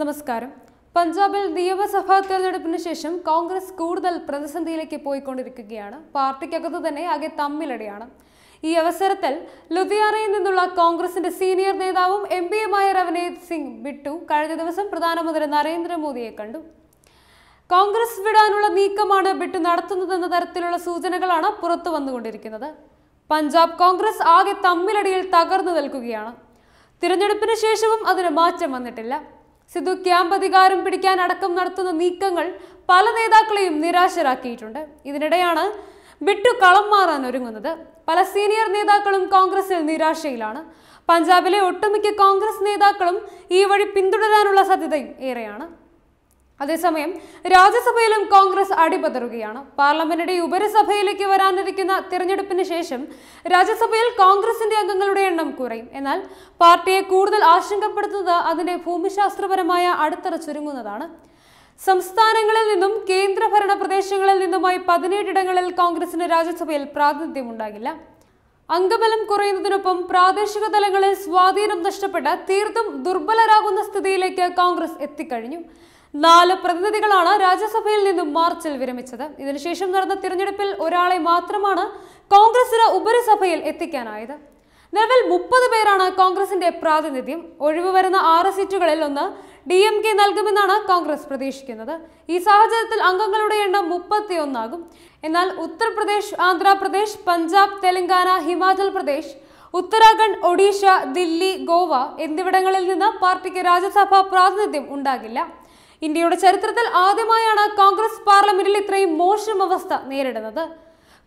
നമസ്കാരം പഞ്ചാബിൽ നിയമസഭാ തെരഞ്ഞെടുപ്പിന് ശേഷം കോൺഗ്രസ് കൂടുതൽ പ്രതിസന്ധിയിലേക്ക് പോയിക്കൊണ്ടിരിക്കുകയാണ് പാർട്ടിക്കകത്ത് തന്നെ ആകെ തമ്മിലടിയാണ് ഈ അവസരത്തിൽ ലുധിയാനയിൽ നിന്നുള്ള കോൺഗ്രസിന്റെ സീനിയർ നേതാവും എം പിയുമായ രവനീത് സിംഗ് ബിട്ടു കഴിഞ്ഞ ദിവസം പ്രധാനമന്ത്രി നരേന്ദ്രമോദിയെ കണ്ടു കോൺഗ്രസ് വിടാനുള്ള നീക്കമാണ് ബിട്ടു നടത്തുന്നതെന്ന തരത്തിലുള്ള സൂചനകളാണ് പുറത്തു വന്നുകൊണ്ടിരിക്കുന്നത് പഞ്ചാബ് കോൺഗ്രസ് ആകെ തമ്മിലടിയിൽ തകർന്നു നിൽക്കുകയാണ് തിരഞ്ഞെടുപ്പിന് ശേഷവും അതിന് മാറ്റം വന്നിട്ടില്ല സിദ്ധു ക്യാമ്പ് അധികാരം പിടിക്കാൻ അടക്കം നടത്തുന്ന നീക്കങ്ങൾ പല നേതാക്കളെയും നിരാശരാക്കിയിട്ടുണ്ട് ഇതിനിടെയാണ് ബിട്ടു കളം മാറാൻ ഒരുങ്ങുന്നത് പല സീനിയർ നേതാക്കളും കോൺഗ്രസിൽ നിരാശയിലാണ് പഞ്ചാബിലെ ഒട്ടുമിക്ക കോൺഗ്രസ് നേതാക്കളും ഈ വഴി പിന്തുടരാനുള്ള സാധ്യതയും ഏറെയാണ് അതേസമയം രാജ്യസഭയിലും കോൺഗ്രസ് അടിപതറുകയാണ് പാർലമെന്റിന്റെ ഉപരിസഭയിലേക്ക് വരാനിരിക്കുന്ന തിരഞ്ഞെടുപ്പിന് ശേഷം രാജ്യസഭയിൽ കോൺഗ്രസിന്റെ അംഗങ്ങളുടെ എണ്ണം കുറയും എന്നാൽ പാർട്ടിയെ കൂടുതൽ ആശങ്കപ്പെടുത്തുന്നത് അതിന്റെ ഭൂമിശാസ്ത്രപരമായ അടുത്തറ ചുരുങ്ങുന്നതാണ് സംസ്ഥാനങ്ങളിൽ നിന്നും കേന്ദ്രഭരണ പ്രദേശങ്ങളിൽ നിന്നുമായി പതിനേഴിടങ്ങളിൽ കോൺഗ്രസിന് രാജ്യസഭയിൽ ഉണ്ടാകില്ല അംഗബലം കുറയുന്നതിനൊപ്പം പ്രാദേശിക തലങ്ങളിൽ സ്വാധീനം നഷ്ടപ്പെട്ട തീർത്തും ദുർബലരാകുന്ന സ്ഥിതിയിലേക്ക് കോൺഗ്രസ് എത്തിക്കഴിഞ്ഞു നാല് പ്രതിനിധികളാണ് രാജ്യസഭയിൽ നിന്നും മാർച്ചിൽ വിരമിച്ചത് ഇതിനുശേഷം നടന്ന തിരഞ്ഞെടുപ്പിൽ ഒരാളെ മാത്രമാണ് കോൺഗ്രസിന് ഉപരിസഭയിൽ എത്തിക്കാനായത് നിലവിൽ മുപ്പത് പേരാണ് കോൺഗ്രസിന്റെ പ്രാതിനിധ്യം ഒഴിവ് വരുന്ന ആറ് സീറ്റുകളിൽ ഒന്ന് ഡി എം കെ നൽകുമെന്നാണ് കോൺഗ്രസ് പ്രതീക്ഷിക്കുന്നത് ഈ സാഹചര്യത്തിൽ അംഗങ്ങളുടെ എണ്ണം മുപ്പത്തിയൊന്നാകും എന്നാൽ ഉത്തർപ്രദേശ് ആന്ധ്രാപ്രദേശ് പഞ്ചാബ് തെലങ്കാന ഹിമാചൽ പ്രദേശ് ഉത്തരാഖണ്ഡ് ഒഡീഷ ദില്ലി ഗോവ എന്നിവിടങ്ങളിൽ നിന്ന് പാർട്ടിക്ക് രാജ്യസഭാ പ്രാതിനിധ്യം ഉണ്ടാകില്ല ഇന്ത്യയുടെ ചരിത്രത്തിൽ ആദ്യമായാണ് കോൺഗ്രസ് പാർലമെന്റിൽ ഇത്രയും മോശം അവസ്ഥ നേരിടുന്നത്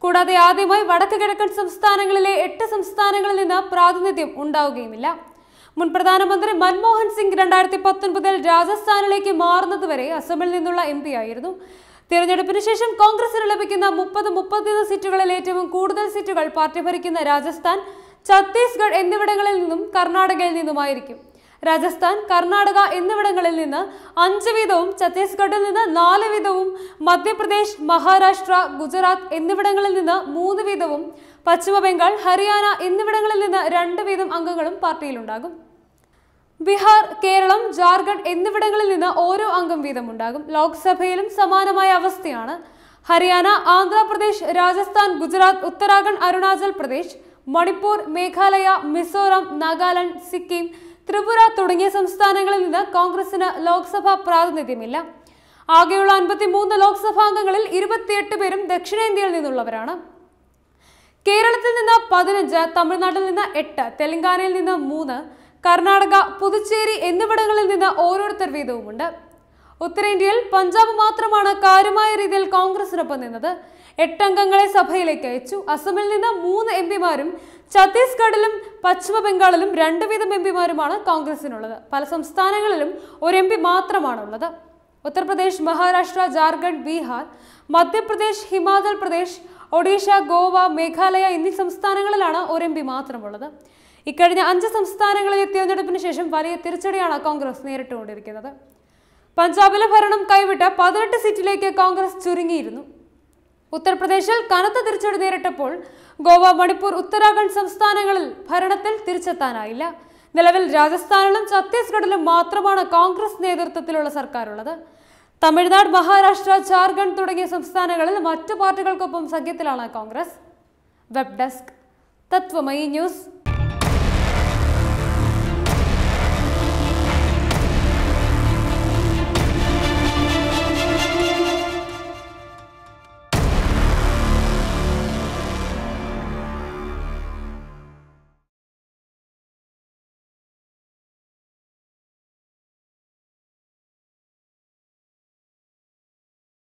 കൂടാതെ ആദ്യമായി വടക്ക് കിഴക്കൻ സംസ്ഥാനങ്ങളിലെ എട്ട് സംസ്ഥാനങ്ങളിൽ നിന്ന് പ്രാതിനിധ്യം ഉണ്ടാവുകയുമില്ല മുൻ പ്രധാനമന്ത്രി മൻമോഹൻ സിംഗ് രണ്ടായിരത്തി പത്തൊൻപതിൽ രാജസ്ഥാനിലേക്ക് മാറുന്നതുവരെ അസമിൽ നിന്നുള്ള എം പി ആയിരുന്നു തിരഞ്ഞെടുപ്പിന് ശേഷം കോൺഗ്രസിന് ലഭിക്കുന്ന മുപ്പത് മുപ്പത്തിയൊന്ന് സീറ്റുകളിൽ ഏറ്റവും കൂടുതൽ സീറ്റുകൾ പാർട്ടി ഭരിക്കുന്ന രാജസ്ഥാൻ ഛത്തീസ്ഗഡ് എന്നിവിടങ്ങളിൽ നിന്നും കർണാടകയിൽ നിന്നുമായിരിക്കും രാജസ്ഥാൻ കർണാടക എന്നിവിടങ്ങളിൽ നിന്ന് അഞ്ച് വീതവും ഛത്തീസ്ഗഡിൽ നിന്ന് നാല് വീതവും മധ്യപ്രദേശ് മഹാരാഷ്ട്ര ഗുജറാത്ത് എന്നിവിടങ്ങളിൽ നിന്ന് മൂന്ന് വീതവും പശ്ചിമ ബംഗാൾ ഹരിയാന എന്നിവിടങ്ങളിൽ നിന്ന് രണ്ട് വീതം അംഗങ്ങളും പാർട്ടിയിലുണ്ടാകും ബീഹാർ കേരളം ജാർഖണ്ഡ് എന്നിവിടങ്ങളിൽ നിന്ന് ഓരോ അംഗം വീതമുണ്ടാകും ലോക്സഭയിലും സമാനമായ അവസ്ഥയാണ് ഹരിയാന ആന്ധ്രാപ്രദേശ് രാജസ്ഥാൻ ഗുജറാത്ത് ഉത്തരാഖണ്ഡ് അരുണാചൽ പ്രദേശ് മണിപ്പൂർ മേഘാലയ മിസോറാം നാഗാലാൻഡ് സിക്കിം ത്രിപുര തുടങ്ങിയ സംസ്ഥാനങ്ങളിൽ നിന്ന് കോൺഗ്രസിന് ലോക്സഭാ പ്രാതിനിധ്യമില്ല ആകെയുള്ള അൻപത്തിമൂന്ന് ലോക്സഭാംഗങ്ങളിൽ ഇരുപത്തിയെട്ട് പേരും ദക്ഷിണേന്ത്യയിൽ നിന്നുള്ളവരാണ് കേരളത്തിൽ നിന്ന് പതിനഞ്ച് തമിഴ്നാട്ടിൽ നിന്ന് എട്ട് തെലങ്കാനയിൽ നിന്ന് മൂന്ന് കർണാടക പുതുച്ചേരി എന്നിവിടങ്ങളിൽ നിന്ന് ഓരോരുത്തർ വീതവുമുണ്ട് ഉത്തരേന്ത്യയിൽ പഞ്ചാബ് മാത്രമാണ് കാര്യമായ രീതിയിൽ കോൺഗ്രസിനൊപ്പം നിന്നത് എട്ടംഗങ്ങളെ സഭയിലേക്ക് അയച്ചു അസമിൽ നിന്ന് മൂന്ന് എം പിമാരും ഛത്തീസ്ഗഡിലും പശ്ചിമ ബംഗാളിലും രണ്ട് വീതം എം പിമാരുമാണ് കോൺഗ്രസിനുള്ളത് പല സംസ്ഥാനങ്ങളിലും ഒരു എം പി മാത്രമാണ് ഉള്ളത് ഉത്തർപ്രദേശ് മഹാരാഷ്ട്ര ജാർഖണ്ഡ് ബീഹാർ മധ്യപ്രദേശ് ഹിമാചൽ പ്രദേശ് ഒഡീഷ ഗോവ മേഘാലയ എന്നീ സംസ്ഥാനങ്ങളിലാണ് ഒരു എം പി മാത്രമുള്ളത് ഇക്കഴിഞ്ഞ അഞ്ച് സംസ്ഥാനങ്ങളിലെ തിരഞ്ഞെടുപ്പിന് ശേഷം വലിയ തിരിച്ചടിയാണ് കോൺഗ്രസ് നേരിട്ടുകൊണ്ടിരിക്കുന്നത് പഞ്ചാബിലെ ഭരണം കൈവിട്ട് പതിനെട്ട് സീറ്റിലേക്ക് കോൺഗ്രസ് ചുരുങ്ങിയിരുന്നു ഉത്തർപ്രദേശിൽ കനത്ത തിരിച്ചടി നേരിട്ടപ്പോൾ ഗോവ മണിപ്പൂർ ഉത്തരാഖണ്ഡ് സംസ്ഥാനങ്ങളിൽ ഭരണത്തിൽ തിരിച്ചെത്താനായില്ല നിലവിൽ രാജസ്ഥാനിലും ഛത്തീസ്ഗഡിലും മാത്രമാണ് കോൺഗ്രസ് നേതൃത്വത്തിലുള്ള സർക്കാരുള്ളത് തമിഴ്നാട് മഹാരാഷ്ട്ര ജാർഖണ്ഡ് തുടങ്ങിയ സംസ്ഥാനങ്ങളിൽ മറ്റു പാർട്ടികൾക്കൊപ്പം സഖ്യത്തിലാണ് Congress web desk Tatwamayi news